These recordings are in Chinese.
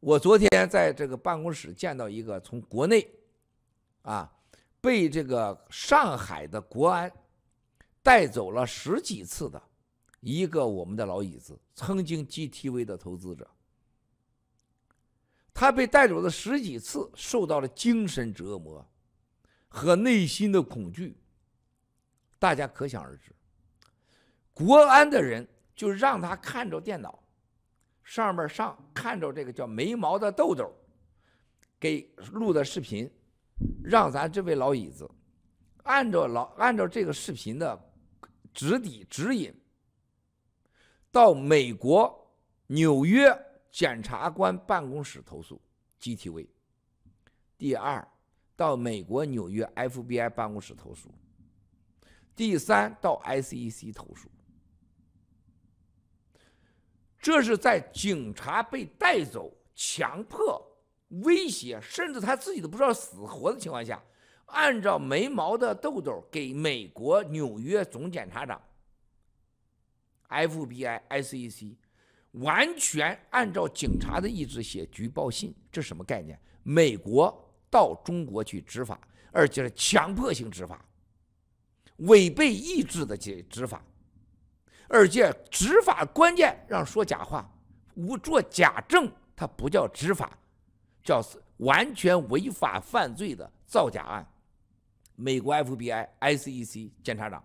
我昨天在这个办公室见到一个从国内，啊，被这个上海的国安带走了十几次的一个我们的老椅子，曾经 GTV 的投资者，他被带走了十几次，受到了精神折磨和内心的恐惧，大家可想而知。国安的人就让他看着电脑。上面上看着这个叫“眉毛”的痘痘，给录的视频，让咱这位老椅子按照老按照这个视频的指底指引，到美国纽约检察官办公室投诉 GTV，第二到美国纽约 FBI 办公室投诉，第三到 SEC 投诉。这是在警察被带走、强迫、威胁，甚至他自己都不知道死活的情况下，按照没毛的豆豆给美国纽约总检察长 FBI SEC 完全按照警察的意志写举报信，这什么概念？美国到中国去执法，而且是强迫性执法，违背意志的执执法。而且执法关键让说假话，无做假证，他不叫执法，叫完全违法犯罪的造假案。美国 FBI、ICE、C 检察长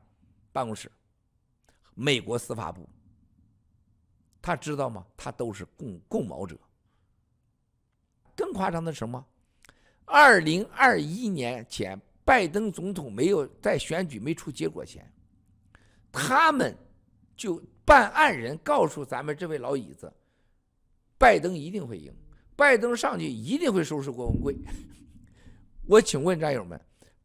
办公室、美国司法部，他知道吗？他都是共共谋者。更夸张的是什么？二零二一年前，拜登总统没有在选举没出结果前，他们。就办案人告诉咱们这位老椅子，拜登一定会赢，拜登上去一定会收拾郭文贵。我请问战友们，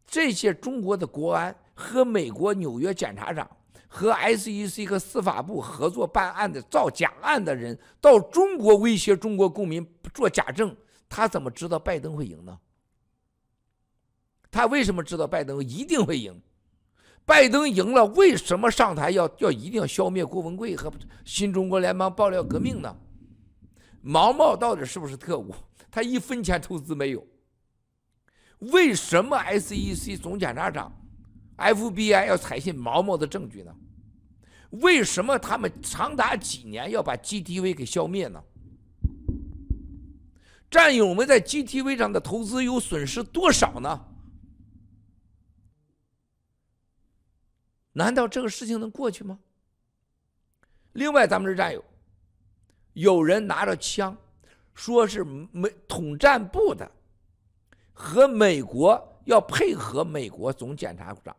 这些中国的国安和美国纽约检察长和 SEC 和司法部合作办案的造假案的人，到中国威胁中国公民做假证，他怎么知道拜登会赢呢？他为什么知道拜登一定会赢？拜登赢了，为什么上台要要一定要消灭郭文贵和 新中国联邦爆料革命呢？毛毛到底是不是特务？他一分钱投资没有，为什么 SEC 总检察长、FBI 要采信毛毛的证据呢？为什么他们长达几年要把 GTV 给消灭呢？战友们在 GTV 上的投资有损失多少呢？难道这个事情能过去吗？另外，咱们这战友有人拿着枪，说是美统战部的和美国要配合美国总检察长，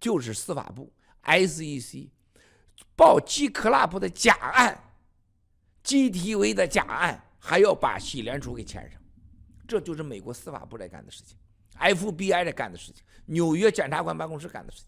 就是司法部 S E C 报 c l a b 的假案，G T V 的假案，还要把洗联储给签上，这就是美国司法部来干的事情，F B I 来干的事情，纽约检察官办公室干的事情。